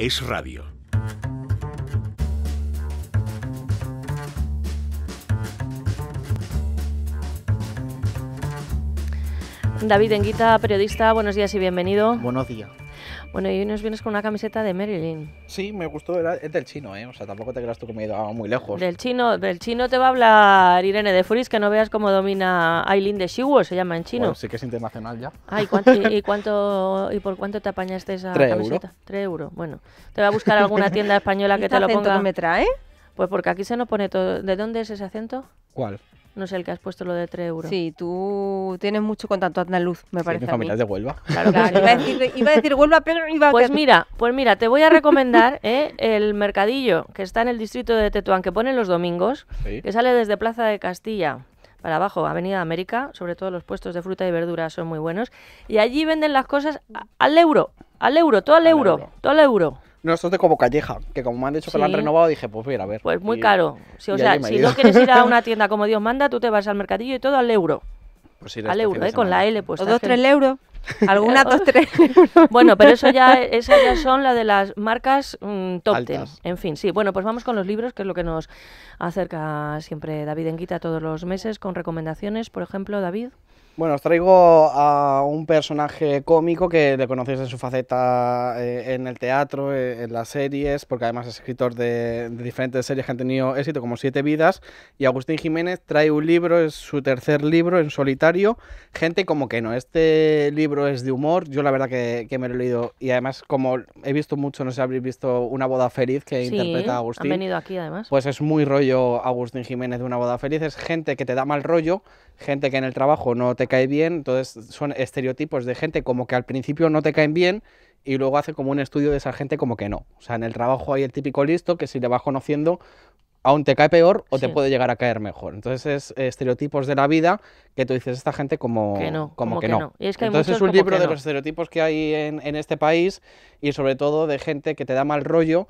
es radio. David Enguita, periodista, buenos días y bienvenido. Buenos días. Bueno, y hoy nos vienes con una camiseta de Marilyn. Sí, me gustó, es del chino, ¿eh? O sea, tampoco te creas tú que me he ido muy lejos. Del chino, del chino te va a hablar Irene de Furis, que no veas cómo domina Aileen de Shiwo, se llama en chino. sí que es internacional ya. Ah, ¿y, cuánto, y, por cuánto te apañaste esa camiseta? Euros. Tres euros. Bueno, te va a buscar alguna tienda española que te lo ponga. ¿Qué me trae? Pues porque aquí se nos pone todo. ¿De dónde es ese acento? ¿Cuál? No sé, el que has puesto lo de 3 euros. Sí, tú tienes mucho contacto andaluz, me parece. mi familia es de Huelva. Claro, claro. Iba, a decir, Huelva, pero iba a... Pues mira, pues mira, te voy a recomendar eh, el mercadillo que está en el distrito de Tetuán, que ponen los domingos, que sale desde Plaza de Castilla para abajo, Avenida América, sobre todo los puestos de fruta y verdura son muy buenos, y allí venden las cosas al euro, al euro, todo al, euro, todo al euro. No, esto es de como Calleja, que como me han dicho que lo han renovado, dije, pues mira, a ver. Pues muy caro. o sea, si no quieres ir a una tienda como Dios manda, tú te vas al mercadillo y todo al euro. Pues este Al euro, ¿eh? con la L pues O dos, tres euros. Alguna, dos, tres Bueno, pero eso ya, esas ya son las de las marcas mm, top En fin, sí. Bueno, pues vamos con los libros, que es lo que nos acerca siempre David Enguita todos los meses, con recomendaciones. Por ejemplo, David. Bueno, os traigo a un personaje cómico que le conocéis en su faceta eh, en el teatro, eh, en las series, porque además es escritor de, diferentes series que han tenido éxito, como Siete Vidas. Y Agustín Jiménez trae un libro, es su tercer libro en solitario, Gente como que no. Este libro es de humor, yo la verdad que, me lo he leído y además como he visto mucho, no sé si habréis visto Una boda feliz que interpreta a Agustín. han venido aquí además. Pues es muy rollo Agustín Jiménez de Una boda feliz, es gente que te da mal rollo, gente que en el trabajo no te cae bien, entonces son estereotipos de gente como que al principio no te caen bien y luego hace como un estudio de esa gente como que no. O sea, en el trabajo hay el típico listo que si le vas conociendo aún te cae peor o te puede llegar a caer mejor. Entonces es estereotipos de la vida que tú dices, esta gente como que no. Como, que, no. Entonces es un libro de los estereotipos que hay en este país y sobre todo de gente que te da mal rollo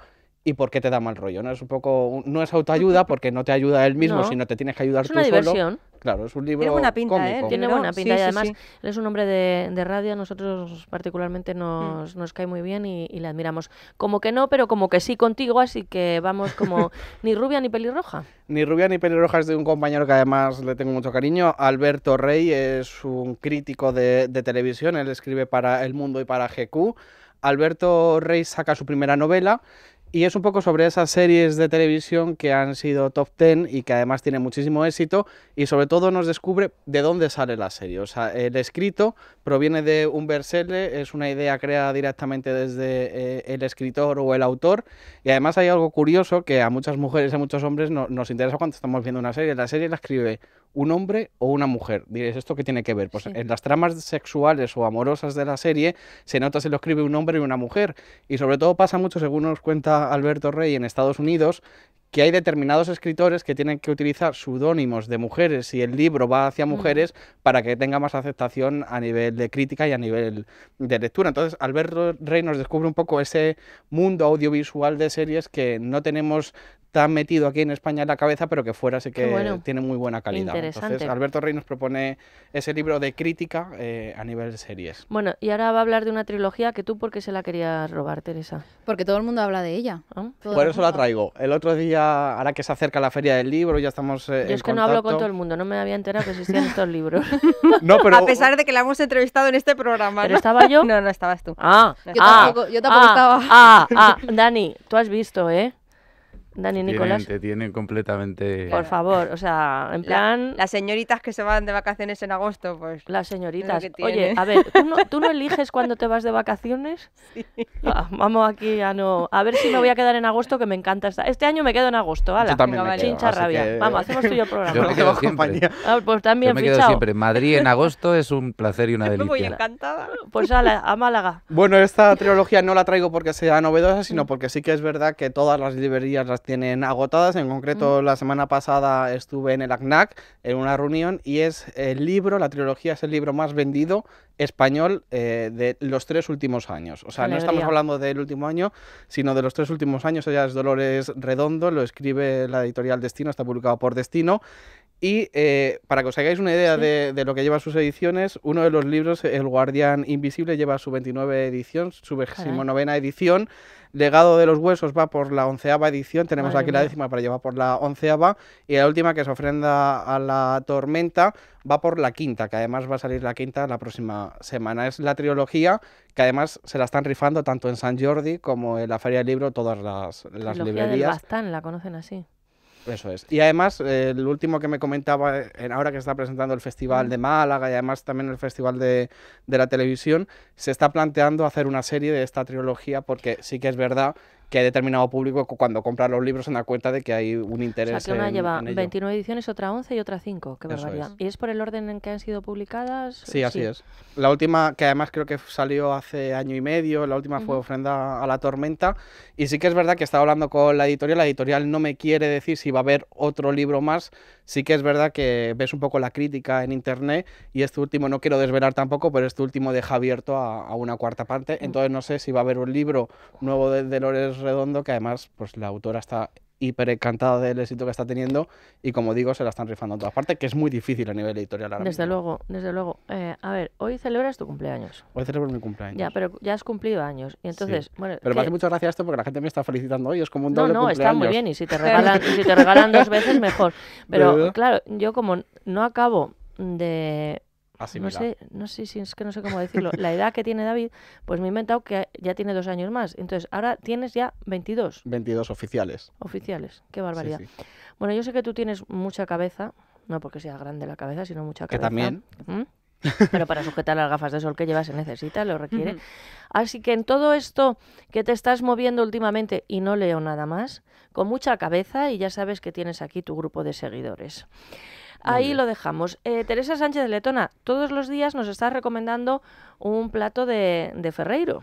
y por qué te da mal rollo. No es un poco, no es autoayuda porque no te ayuda él mismo, sino te tienes que ayudar es tú una Claro, es un libro. Tiene buena pinta, cómico. ¿eh? Tiene buena pinta y además él es un hombre de, radio, nosotros particularmente nos, mm. cae muy bien y, le admiramos. Como que no, pero como que sí contigo, así que vamos como ni rubia ni pelirroja. Ni rubia ni pelirroja es de un compañero que además le tengo mucho cariño. Alberto Rey es un crítico de, de televisión, él escribe para El Mundo y para GQ. Alberto Rey saca su primera novela y es un poco sobre esas series de televisión que han sido top 10 y que además tienen muchísimo éxito y sobre todo nos descubre de dónde sale la serie. O sea, el escrito proviene de un versele, es una idea creada directamente desde eh, el escritor o el autor y además hay algo curioso que a muchas mujeres y a muchos hombres nos interesa cuando estamos viendo una serie. La serie la escribe un hombre o una mujer. Diréis, ¿esto qué tiene que ver? Pues en las tramas sexuales o amorosas de la serie se nota si lo escribe un hombre y una mujer. Y sobre todo pasa mucho, según nos cuenta Alberto Rey en Estados Unidos, que hay determinados escritores que tienen que utilizar pseudónimos de mujeres y el libro va hacia mujeres para que tenga más aceptación a nivel de crítica y a nivel de lectura. Entonces, Alberto Rey nos descubre un poco ese mundo audiovisual de series que no tenemos tan metido aquí en España en la cabeza, pero que fuera sí que tiene muy buena calidad. Entonces, Alberto Rey nos propone ese libro de crítica eh, a nivel de series. Bueno, y ahora va a hablar de una trilogía que tú, ¿por qué se la querías robar, Teresa? Porque todo el mundo habla de ella. Ah. Por eso la traigo. El otro día, ahora que se acerca la feria del libro, ya estamos. Eh, yo es que no hablo con todo el mundo, no me había enterado que existían estos libros. A pesar de que la hemos entrevistado en este programa. ¿Pero estaba yo? No, no estabas tú. Ah, yo tampoco, ah, ah, estaba. ah, Dani, tú has visto, ¿eh? Dani y Nicolás. Te tienen completamente. Por favor, o sea, en plan. las señoritas que se van de vacaciones en agosto, pues. Las señoritas. Oye, a ver, ¿tú no, eliges cuando te vas de vacaciones? Sí. Ah, vamos aquí a no. A ver si me voy a quedar en agosto, que me encanta esta. Este año me quedo en agosto, ala. también me Chincha rabia. Vamos, hacemos tuyo programa. Yo me quedo siempre. Ah, pues también, Yo me quedo siempre. Madrid en agosto es un placer y una delicia. Me voy encantada. Pues a, a Málaga. Bueno, esta trilogía no la traigo porque sea novedosa, sino porque sí que es verdad que todas las librerías tienen agotadas. En concreto, la semana pasada estuve en el ACNAC en una reunión y es el libro, la trilogía es el libro más vendido español eh, de los tres últimos años. O sea, no estamos hablando del último año, sino de los tres últimos años. Ella es Dolores Redondo, lo escribe la editorial Destino, está publicado por Destino y eh, para que os hagáis una idea de, lo que lleva sus ediciones, uno de los libros, El Guardián Invisible, lleva su 29 edición, su 29 edición. Legado de los Huesos va por la onceava edición, tenemos aquí la décima, para llevar por la onceava. Y la última, que se ofrenda a la tormenta, va por la quinta, que además va a salir la quinta la próxima semana. Es la trilogía que además se la están rifando tanto en San Jordi como en la Feria del Libro, todas las, librerías. bastan la conocen así. Eso es. Y además, el eh, último que me comentaba, eh, en ahora que está presentando el Festival de Málaga y además también el Festival de, de la Televisión, se está planteando hacer una serie de esta trilogía porque sí que es verdad que determinado público cuando compra los libros se da cuenta de que hay un interés. O sea, que una lleva 29 ediciones, otra 11 y otra 5, qué ¿Y es por el orden en que han sido publicadas? Sí, así es. La última, que además creo que salió hace año y medio, la última fue Ofrenda a la Tormenta, y sí que es verdad que estaba hablando con la editorial, la editorial no me quiere decir si va a haber otro libro más, sí que es verdad que ves un poco la crítica en internet, y este último no quiero desvelar tampoco, pero este último deja abierto a, una cuarta parte, entonces no sé si va a haber un libro nuevo de, Dolores redondo, que además pues la autora está hiper encantada del éxito que está teniendo y como digo, se la están rifando en todas partes, que es muy difícil a nivel editorial. desde luego, desde luego. Eh, a ver, hoy celebras tu cumpleaños. Hoy celebro mi cumpleaños. Ya, pero ya has cumplido años. Y entonces, bueno, pero me hace muchas gracias esto porque la gente me está felicitando hoy, es como un doble No, no, está muy bien y si te regalan, si te regalan dos veces, mejor. Pero claro, yo como no acabo de no sé, no sé si es que no sé cómo decirlo. La edad que tiene David, pues me he inventado que ya tiene dos años más. Entonces, ahora tienes ya 22. 22 oficiales. Oficiales, qué barbaridad. Bueno, yo sé que tú tienes mucha cabeza, no porque sea grande la cabeza, sino mucha cabeza. Que también. ¿Mm? Pero para sujetar las gafas de sol que llevas se necesita, lo requiere. Así que en todo esto que te estás moviendo últimamente, y no leo nada más, con mucha cabeza y ya sabes que tienes aquí tu grupo de seguidores. Ahí lo dejamos. Eh, Teresa Sánchez de Letona, todos los días nos está recomendando un plato de, Ferreiro.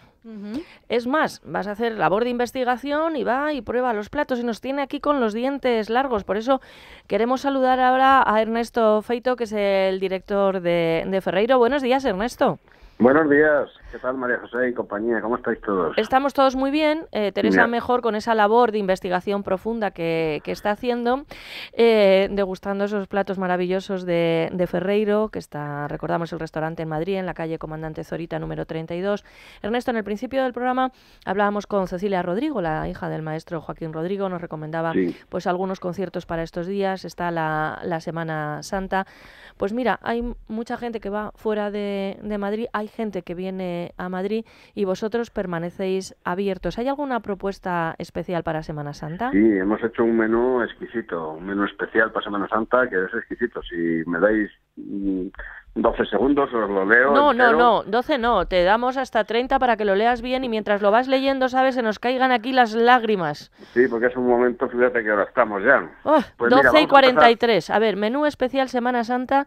Es más, vas a hacer labor de investigación y va y prueba los platos y nos tiene aquí con los dientes largos. Por eso queremos saludar ahora a Ernesto Feito, que es el director de Ferreiro. Buenos días, Ernesto. Buenos días. ¿Qué tal María José y compañía? ¿Cómo estáis todos? Estamos todos muy bien. Eh, Teresa Mejor con esa labor de investigación profunda que, que está haciendo, eh, degustando esos platos maravillosos de, de, Ferreiro, que está, recordamos, el restaurante en Madrid, en la calle Comandante Zorita número 32. Ernesto, en el principio del programa hablábamos con Cecilia Rodrigo, la hija del maestro Joaquín Rodrigo, nos recomendaba pues algunos conciertos para estos días, está la, la Semana Santa. Pues mira, hay mucha gente que va fuera de, de Madrid, hay gente que viene a Madrid y vosotros permanecéis abiertos. ¿Hay alguna propuesta especial para Semana Santa? Sí, hemos hecho un menú exquisito, un menú especial para Semana Santa que es exquisito. Si me dais 12 mm, segundos, os lo leo. No, no, no, 12 no, te damos hasta 30 para que lo leas bien y mientras lo vas leyendo, sabes, se nos caigan aquí las lágrimas. Sí, porque es un momento, fíjate que ahora estamos ya. 12 ah, pues y 43, a ver, menú especial Semana Santa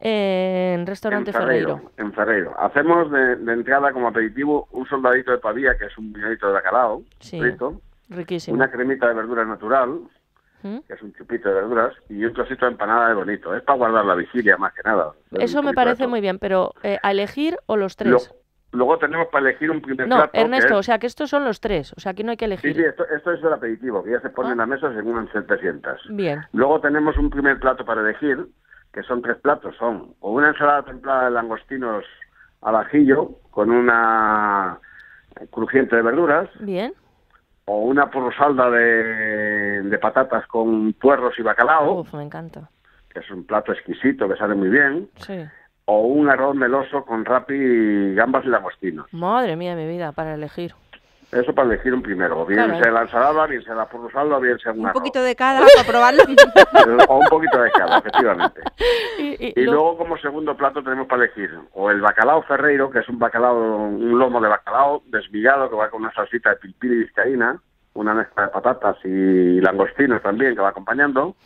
en Restaurante Ferreiro, En Ferreiro. Hacemos de, entrada como aperitivo un soldadito de pavía, que es un milladito de bacalao, riquísimo. una cremita de verduras natural, ¿Mm? que es un chupito de verduras, y un trocito de empanada de bonito. Es para guardar la vigilia, más que nada. Eso me parece muy bien, pero eh, ¿a elegir o los tres? Luego tenemos para elegir un primer plato. No, Ernesto, o sea que estos son los tres, o sea aquí no hay que elegir. Sí, esto, es el aperitivo, que ya se pone ah. en la mesa según se Bien. Luego tenemos un primer plato para elegir, que son tres platos, son o una ensalada templada de langostinos al ajillo con una crujiente de verduras. Bien. O una porrosalda de, patatas con puerros y bacalao. me encanta. Que es un plato exquisito que sale muy bien. Sí. O un arroz meloso con rapi, gambas y langostinos. Madre mía, mi vida, para elegir. Eso para elegir un primero. Bien se sea la ensalada, bien sea la bien sea una. Un poquito de cada para probarlo. o un poquito de cada, efectivamente. Y, luego, como segundo plato, tenemos para elegir o el bacalao ferreiro, que es un bacalao, un lomo de bacalao desvigado que va con una salsita de pilpil y vizcaína, una mezcla de patatas y langostinos también que va acompañando,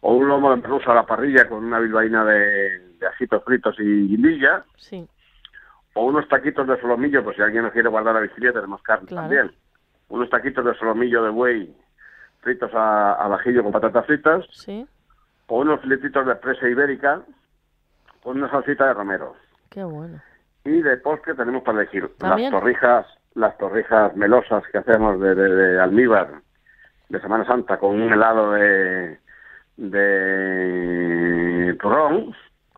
o un lomo de merluza a la parrilla con una bilbaína de, de ajitos fritos y guindilla. Sí o unos taquitos de solomillo, pues si alguien nos quiere guardar la vigilia tenemos carne también. Unos taquitos de solomillo de buey fritos a, vajillo con patatas fritas. Sí. O unos filetitos de presa ibérica con una salsita de romero. Qué bueno. Y de postre tenemos para elegir las torrijas, las torrijas melosas que hacemos de, almíbar de Semana Santa con un helado de de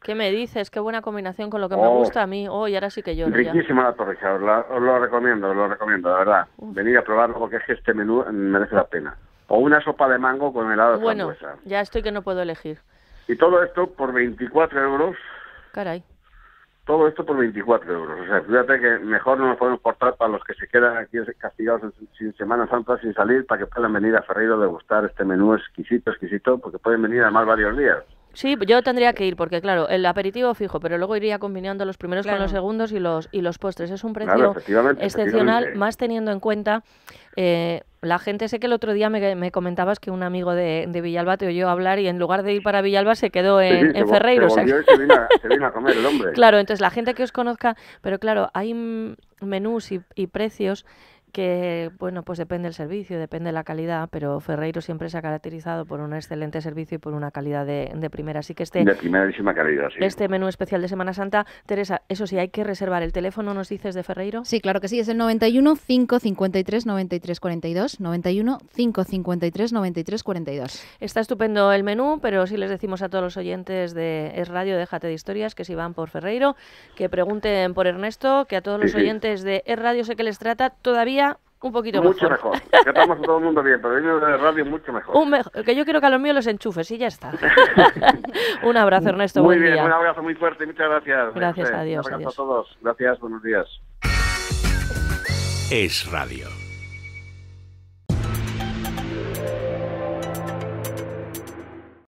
¿Qué me dices? Qué buena combinación con lo que me oh. gusta a mí. Oh, y ahora sí que yo. Riquísima la torrija, os, lo recomiendo, os lo recomiendo, la verdad. Venir Venid a probarlo porque es que este menú merece la pena. O una sopa de mango con helado de Bueno, ya estoy que no puedo elegir. Y todo esto por 24 euros. Caray. Todo esto por 24 euros. O sea, fíjate que mejor no nos podemos portar para los que se quedan aquí castigados sin Semana Santa, sin salir, para que puedan venir a Ferreiro a degustar este menú exquisito, exquisito, porque pueden venir además varios días. Sí, yo tendría que ir, porque claro, el aperitivo fijo, pero luego iría combinando los primeros con los segundos y los, y los postres. Es un precio excepcional, más teniendo en cuenta eh, la gente, sé que el otro día me, comentabas que un amigo de, Villalba te oyó hablar y en lugar de ir para Villalba se quedó en, Ferreiro. comer el hombre. Claro, entonces la gente que os conozca, pero claro, hay menús y, y precios que bueno, pues depende del servicio, depende de la calidad, pero Ferreiro siempre se ha caracterizado por un excelente servicio y por una calidad de, primera. Así que este, de primerísima calidad, este menú especial de Semana Santa, Teresa, eso sí, hay que reservar el teléfono, ¿nos dices de Ferreiro? Sí, claro que sí, es el 91 553 93 42, 91 553 93 42. Está estupendo el menú, pero sí les decimos a todos los oyentes de Es Radio, déjate de historias, que si van por Ferreiro, que pregunten por Ernesto, que a todos los oyentes de Es Radio sé que les trata todavía un poquito mejor. Mucho mejor. Que estamos todo el mundo bien, pero ellos de radio mucho mejor. Un que yo quiero que a los míos los enchufes y ya está. un abrazo, Ernesto. Muy bien, un abrazo muy fuerte. Muchas gracias. Gracias, adiós. Un abrazo a todos. Gracias, buenos días. Es Radio.